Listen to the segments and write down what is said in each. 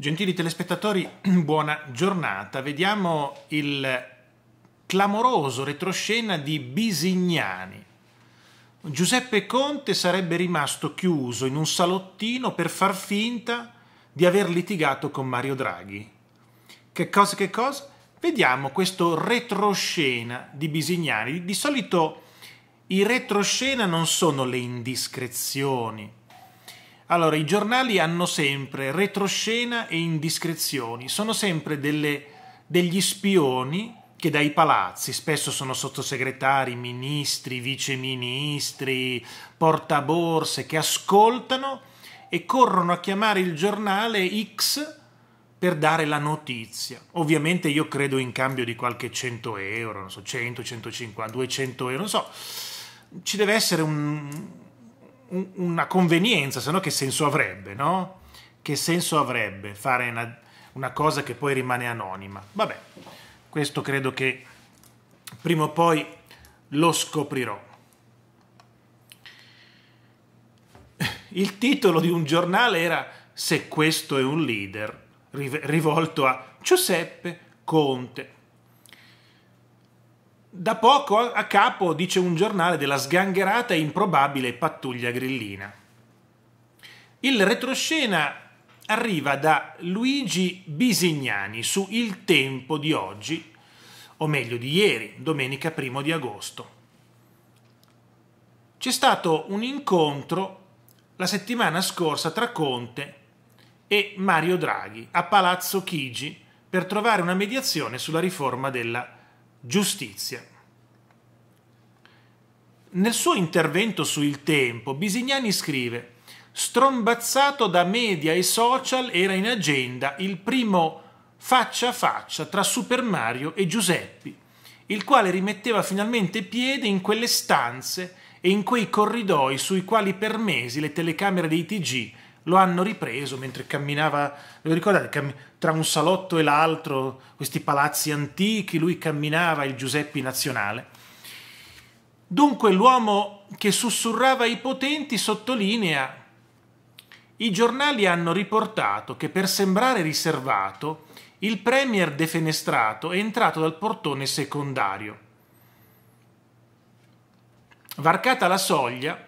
Gentili telespettatori, buona giornata. Vediamo il clamoroso retroscena di Bisignani. Giuseppe Conte sarebbe rimasto chiuso in un salottino per far finta di aver litigato con Mario Draghi. Che cosa, che cosa? Vediamo questo retroscena di Bisignani. Di solito i retroscena non sono le indiscrezioni, allora, i giornali hanno sempre retroscena e indiscrezioni, sono sempre delle, degli spioni che dai palazzi, spesso sono sottosegretari, ministri, viceministri, portaborse, che ascoltano e corrono a chiamare il giornale X per dare la notizia. Ovviamente io credo in cambio di qualche 100 euro, non so, 100, 150, 200 euro, non so. Ci deve essere un, una convenienza, se no che senso avrebbe, no? Che senso avrebbe fare una, una cosa che poi rimane anonima? Vabbè, questo credo che prima o poi lo scoprirò. Il titolo di un giornale era Se questo è un leader, rivolto a Giuseppe Conte. Da poco a capo dice un giornale della sgangherata e improbabile pattuglia grillina. Il retroscena arriva da Luigi Bisignani su Il Tempo di oggi, o meglio di ieri, domenica 1 di agosto. C'è stato un incontro la settimana scorsa tra Conte e Mario Draghi a Palazzo Chigi per trovare una mediazione sulla riforma della giustizia. Nel suo intervento su Il Tempo, Bisignani scrive Strombazzato da media e social era in agenda il primo faccia a faccia tra Super Mario e Giuseppi, il quale rimetteva finalmente piede in quelle stanze e in quei corridoi sui quali per mesi le telecamere dei TG lo hanno ripreso mentre camminava, lo ricordate, Cam- tra un salotto e l'altro, questi palazzi antichi, lui camminava il Giuseppe Nazionale. Dunque l'uomo che sussurrava i potenti sottolinea, i giornali hanno riportato che per sembrare riservato, il premier defenestrato è entrato dal portone secondario. Varcata la soglia,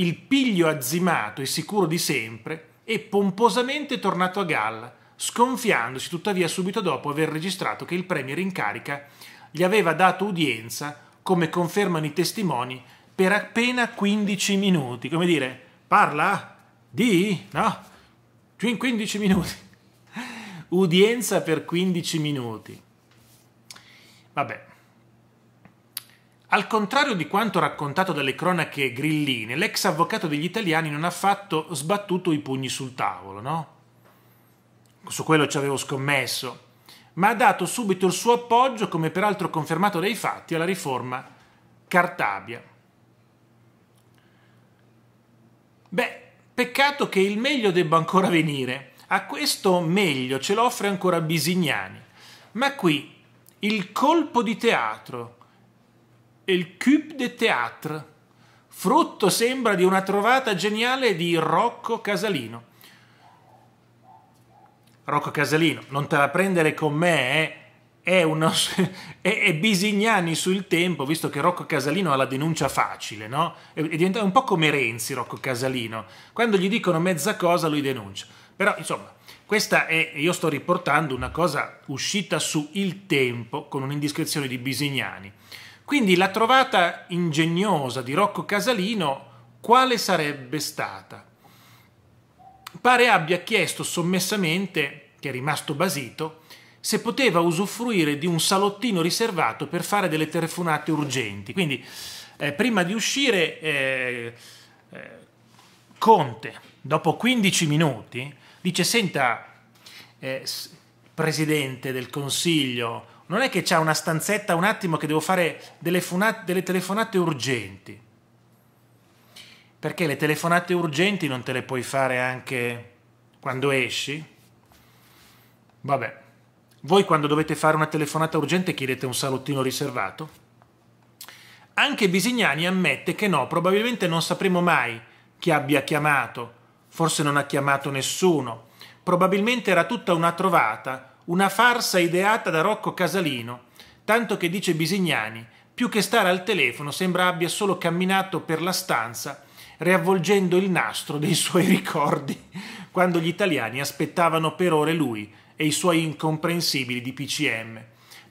il piglio azzimato e sicuro di sempre, è pomposamente tornato a galla, sconfiandosi tuttavia subito dopo aver registrato che il premier in carica gli aveva dato udienza, come confermano i testimoni, per appena 15 minuti. Come dire, parla di... no? 15 minuti. Udienza per 15 minuti. Vabbè, al contrario di quanto raccontato dalle cronache grilline, l'ex avvocato degli italiani non ha affatto sbattuto i pugni sul tavolo, no? Su quello ci avevo scommesso, ma ha dato subito il suo appoggio, come peraltro confermato dai fatti, alla riforma Cartabia. Beh, peccato che il meglio debba ancora venire. A questo meglio ce lo offre ancora Bisignani. Ma qui il colpo di teatro il Cube de Théâtre, frutto sembra di una trovata geniale di Rocco Casalino. Rocco Casalino, non te la prendere con me, eh? è, uno, è, è, Bisignani sul tempo, visto che Rocco Casalino ha la denuncia facile, no? È, è diventato un po' come Renzi Rocco Casalino. Quando gli dicono mezza cosa lui denuncia. Però, insomma, questa è, io sto riportando una cosa uscita su Il Tempo con un'indiscrezione di Bisignani. Quindi la trovata ingegnosa di Rocco Casalino quale sarebbe stata? Pare abbia chiesto sommessamente, che è rimasto basito, se poteva usufruire di un salottino riservato per fare delle telefonate urgenti. Quindi eh, prima di uscire eh, eh, Conte, dopo 15 minuti, dice senta eh, Presidente del Consiglio, non è che c'è una stanzetta un attimo che devo fare delle, funate, delle telefonate urgenti. Perché le telefonate urgenti non te le puoi fare anche quando esci? Vabbè, voi quando dovete fare una telefonata urgente chiedete un salottino riservato? Anche Bisignani ammette che no, probabilmente non sapremo mai chi abbia chiamato, forse non ha chiamato nessuno, probabilmente era tutta una trovata una farsa ideata da Rocco Casalino, tanto che dice Bisignani, più che stare al telefono sembra abbia solo camminato per la stanza riavvolgendo il nastro dei suoi ricordi, quando gli italiani aspettavano per ore lui e i suoi incomprensibili di PCM.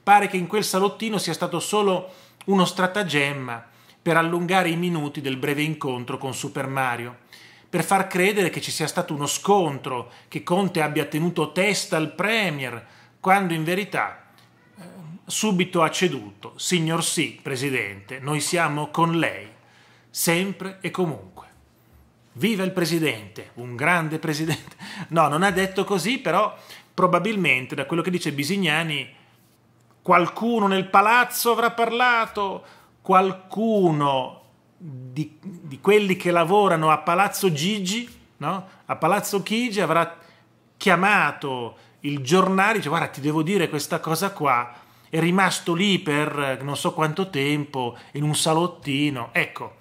Pare che in quel salottino sia stato solo uno stratagemma per allungare i minuti del breve incontro con Super Mario per far credere che ci sia stato uno scontro, che Conte abbia tenuto testa al Premier, quando in verità eh, subito ha ceduto. Signor sì, Presidente, noi siamo con lei, sempre e comunque. Viva il Presidente, un grande Presidente. No, non ha detto così, però probabilmente da quello che dice Bisignani qualcuno nel palazzo avrà parlato, qualcuno di, di quelli che lavorano a Palazzo Gigi, no? a Palazzo Chigi, avrà chiamato il giornale e dice guarda ti devo dire questa cosa qua, è rimasto lì per eh, non so quanto tempo in un salottino, ecco,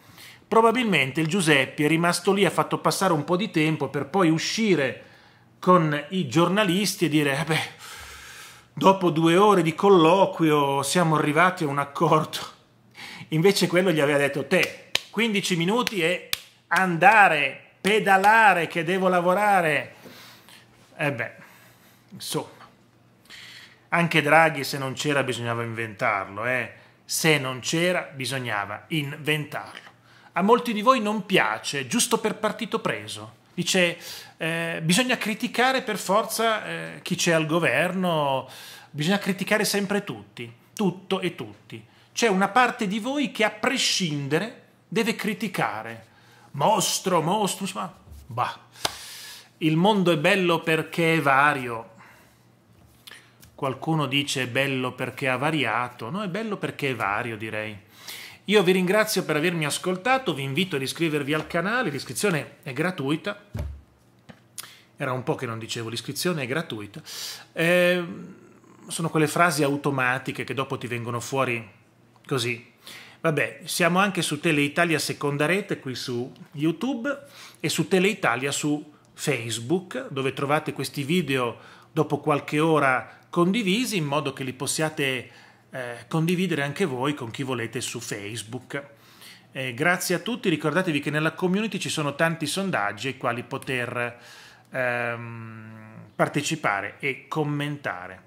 probabilmente il Giuseppe è rimasto lì, ha fatto passare un po' di tempo per poi uscire con i giornalisti e dire, eh dopo due ore di colloquio siamo arrivati a un accordo. Invece quello gli aveva detto te, 15 minuti e andare, pedalare che devo lavorare. E eh beh, insomma, anche Draghi se non c'era bisognava inventarlo, eh? se non c'era bisognava inventarlo. A molti di voi non piace, giusto per partito preso. Dice, eh, bisogna criticare per forza eh, chi c'è al governo, bisogna criticare sempre tutti, tutto e tutti. C'è una parte di voi che a prescindere deve criticare. Mostro, mostro, ma bah. Il mondo è bello perché è vario. Qualcuno dice è bello perché ha variato, no, è bello perché è vario, direi. Io vi ringrazio per avermi ascoltato, vi invito ad iscrivervi al canale, l'iscrizione è gratuita. Era un po' che non dicevo, l'iscrizione è gratuita. Eh, sono quelle frasi automatiche che dopo ti vengono fuori così, Vabbè, siamo anche su Teleitalia Seconda Rete qui su YouTube e su Teleitalia su Facebook, dove trovate questi video dopo qualche ora condivisi in modo che li possiate eh, condividere anche voi con chi volete su Facebook. Eh, grazie a tutti, ricordatevi che nella community ci sono tanti sondaggi ai quali poter ehm, partecipare e commentare.